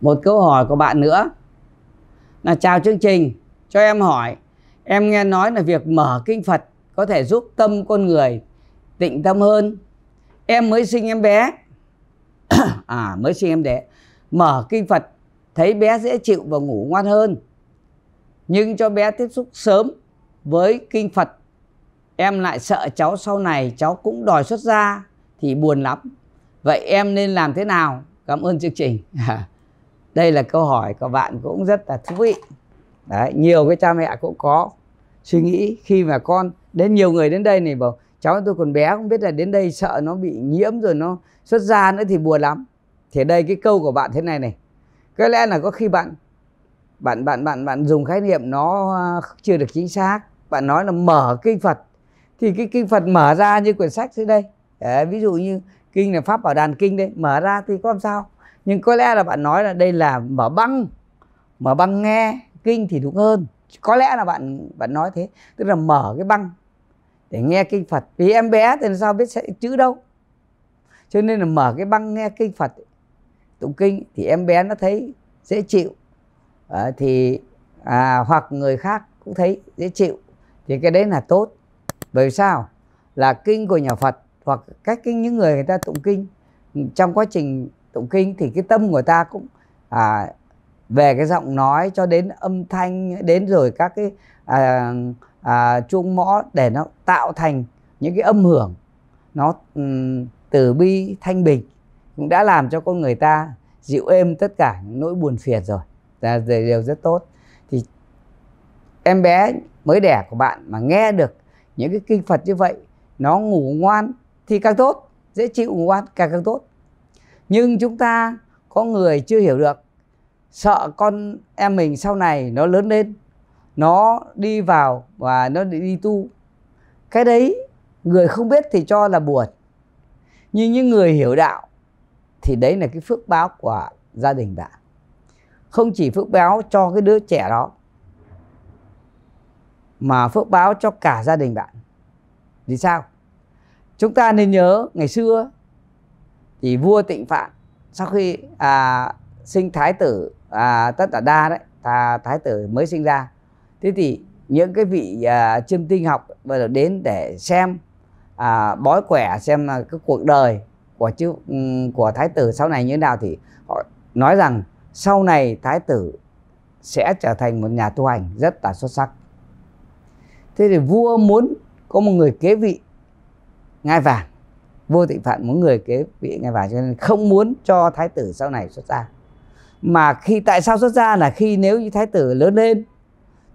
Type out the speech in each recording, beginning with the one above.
một câu hỏi của bạn nữa là chào chương trình cho em hỏi em nghe nói là việc mở kinh phật có thể giúp tâm con người tịnh tâm hơn em mới sinh em bé à mới sinh em đẻ, mở kinh phật thấy bé dễ chịu và ngủ ngoan hơn nhưng cho bé tiếp xúc sớm với kinh phật em lại sợ cháu sau này cháu cũng đòi xuất gia thì buồn lắm vậy em nên làm thế nào cảm ơn chương trình đây là câu hỏi của bạn cũng rất là thú vị đấy nhiều cái cha mẹ cũng có suy nghĩ khi mà con đến nhiều người đến đây này bảo cháu tôi còn bé không biết là đến đây sợ nó bị nhiễm rồi nó xuất ra nữa thì buồn lắm thì đây cái câu của bạn thế này này có lẽ là có khi bạn bạn bạn bạn bạn dùng khái niệm nó à, chưa được chính xác bạn nói là mở kinh phật thì cái kinh phật mở ra như quyển sách dưới đây Đấy, ví dụ như kinh là pháp bảo đàn kinh đấy mở ra thì có làm sao nhưng có lẽ là bạn nói là đây là mở băng mở băng nghe kinh thì đúng hơn có lẽ là bạn bạn nói thế tức là mở cái băng để nghe kinh Phật vì em bé thì sao biết sẽ chữ đâu cho nên là mở cái băng nghe kinh Phật tụng kinh thì em bé nó thấy dễ chịu à, thì à, hoặc người khác cũng thấy dễ chịu thì cái đấy là tốt bởi vì sao là kinh của nhà Phật hoặc cách kinh những người người ta tụng kinh trong quá trình tụng kinh thì cái tâm của ta cũng à, về cái giọng nói cho đến âm thanh đến rồi các cái à, à, chuông mõ để nó tạo thành những cái âm hưởng nó um, từ bi thanh bình cũng đã làm cho con người ta dịu êm tất cả những nỗi buồn phiền rồi là đều rất tốt thì em bé mới đẻ của bạn mà nghe được những cái kinh Phật như vậy nó ngủ ngoan thì càng tốt dễ chịu ngoan càng càng tốt nhưng chúng ta có người chưa hiểu được sợ con em mình sau này nó lớn lên nó đi vào và nó đi, tu cái đấy người không biết thì cho là buồn nhưng những người hiểu đạo thì đấy là cái phước báo của gia đình bạn không chỉ phước báo cho cái đứa trẻ đó mà phước báo cho cả gia đình bạn vì sao chúng ta nên nhớ ngày xưa thì vua Tịnh Phạn sau khi à, sinh thái tử à, Tất cả Đa đấy, à, thái tử mới sinh ra. Thế thì những cái vị à, chiêm tinh học bây giờ đến để xem à, bói quẻ xem là cái cuộc đời của chữ của thái tử sau này như thế nào thì họ nói rằng sau này thái tử sẽ trở thành một nhà tu hành rất là xuất sắc. Thế thì vua muốn có một người kế vị ngai vàng vô tịnh phạn muốn người kế vị ngài vải cho nên không muốn cho thái tử sau này xuất gia mà khi tại sao xuất gia là khi nếu như thái tử lớn lên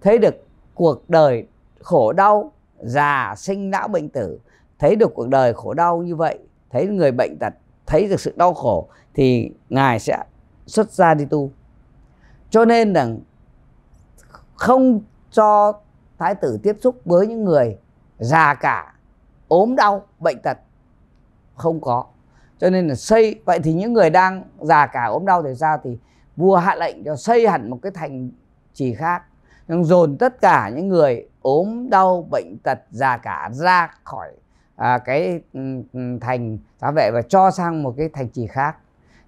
thấy được cuộc đời khổ đau già sinh não bệnh tử thấy được cuộc đời khổ đau như vậy thấy người bệnh tật thấy được sự đau khổ thì ngài sẽ xuất gia đi tu cho nên là không cho thái tử tiếp xúc với những người già cả ốm đau bệnh tật không có cho nên là xây vậy thì những người đang già cả ốm đau thì sao thì vua hạ lệnh cho xây hẳn một cái thành trì khác nhưng dồn tất cả những người ốm đau bệnh tật già cả ra khỏi à, cái thành giá vệ và cho sang một cái thành trì khác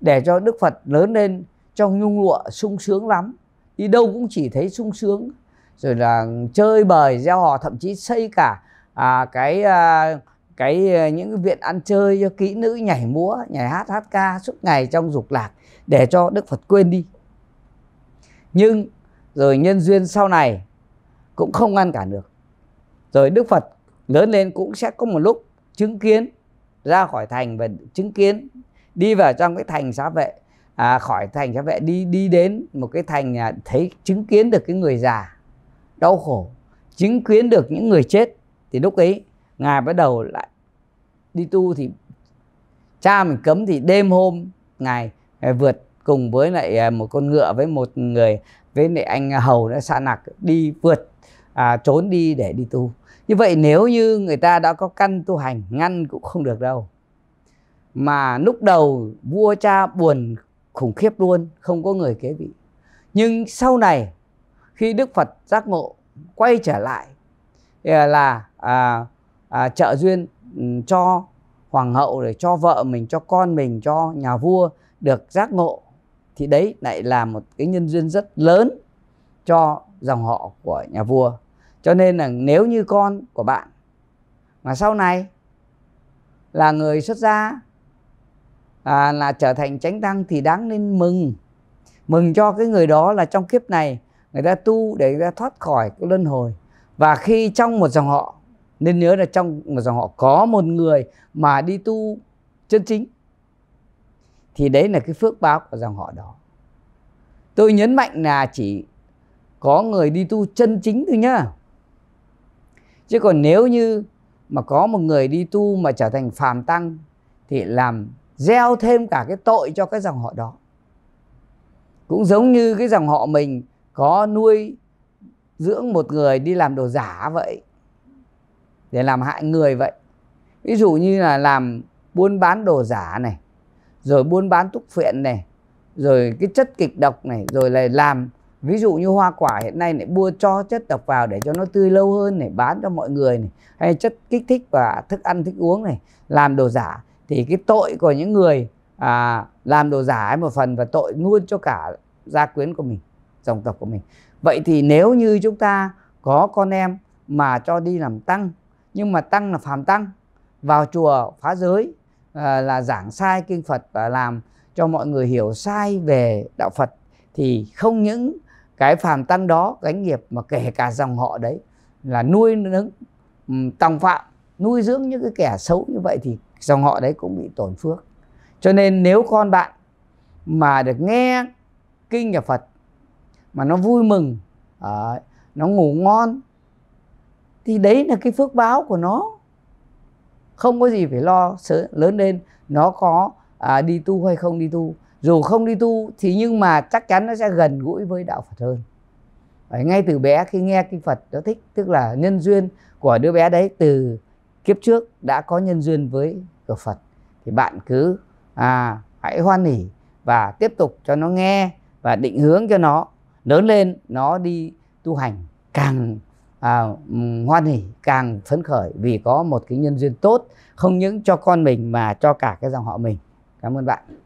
để cho đức phật lớn lên trong nhung lụa sung sướng lắm đi đâu cũng chỉ thấy sung sướng rồi là chơi bời gieo hò thậm chí xây cả à, cái à, cái ờ, những cái viện ăn chơi cho kỹ nữ nhảy múa nhảy hát hát ca suốt ngày trong dục lạc để cho đức phật quên đi nhưng rồi nhân duyên sau này cũng không ngăn cản được rồi đức phật lớn lên cũng sẽ có một lúc chứng kiến ra khỏi thành và chứng kiến đi vào trong cái thành xã vệ à, khỏi thành xã vệ đi đi đến một cái thành à, thấy chứng kiến được cái người già đau khổ chứng kiến được những người chết thì lúc ấy ngài bắt đầu lại đi tu thì cha mình cấm thì đêm hôm ngày vượt cùng với lại à, một con ngựa với một người với lại anh à, hầu đã xa nặc đi vượt à, trốn đi để đi tu như vậy nếu như người ta đã có căn tu hành ngăn cũng không được đâu mà lúc đầu vua cha buồn khủng khiếp luôn không có người kế vị nhưng sau này khi đức phật giác ngộ quay trở lại à, là à, à, trợ duyên cho hoàng hậu để cho vợ mình cho con mình cho nhà vua được giác ngộ thì đấy lại là một cái nhân duyên rất lớn cho dòng họ của nhà vua cho nên là nếu như con của bạn mà sau này là người xuất gia à, là trở thành chánh tăng thì đáng nên mừng mừng cho cái người đó là trong kiếp này người ta tu để người ta thoát khỏi cái luân hồi và khi trong một dòng họ nên nhớ là trong dòng họ có một người mà đi tu chân chính thì đấy là cái phước báo của dòng họ đó tôi nhấn mạnh là chỉ có người đi tu chân chính thôi nhá chứ còn nếu như mà có một người đi tu mà trở thành phàm tăng thì làm gieo thêm cả cái tội cho cái dòng họ đó cũng giống như cái dòng họ mình có nuôi dưỡng một người đi làm đồ giả vậy để làm hại người vậy ví dụ như là làm buôn bán đồ giả này rồi buôn bán thuốc phiện này rồi cái chất kịch độc này rồi lại làm ví dụ như hoa quả hiện nay lại mua cho chất độc vào để cho nó tươi lâu hơn để bán cho mọi người này hay chất kích thích và thức ăn thức uống này làm đồ giả thì cái tội của những người à, làm đồ giả ấy một phần và tội luôn cho cả gia quyến của mình dòng tộc của mình vậy thì nếu như chúng ta có con em mà cho đi làm tăng nhưng mà tăng là phàm tăng vào chùa phá giới à, là giảng sai kinh phật và làm cho mọi người hiểu sai về đạo phật thì không những cái phàm tăng đó gánh nghiệp mà kể cả dòng họ đấy là nuôi nấng tòng phạm nuôi dưỡng những cái kẻ xấu như vậy thì dòng họ đấy cũng bị tổn phước cho nên nếu con bạn mà được nghe kinh nhà phật mà nó vui mừng nó ngủ ngon thì đấy là cái phước báo của nó không có gì phải lo lớn lên nó có à, đi tu hay không đi tu dù không đi tu thì nhưng mà chắc chắn nó sẽ gần gũi với đạo Phật hơn Đấy, ngay từ bé khi nghe kinh Phật nó thích tức là nhân duyên của đứa bé đấy từ kiếp trước đã có nhân duyên với cửa Phật thì bạn cứ à, hãy hoan hỉ và tiếp tục cho nó nghe và định hướng cho nó lớn lên nó đi tu hành càng à, ừ, hoan hỉ càng phấn khởi vì có một cái nhân duyên tốt không những cho con mình mà cho cả cái dòng họ mình cảm ơn bạn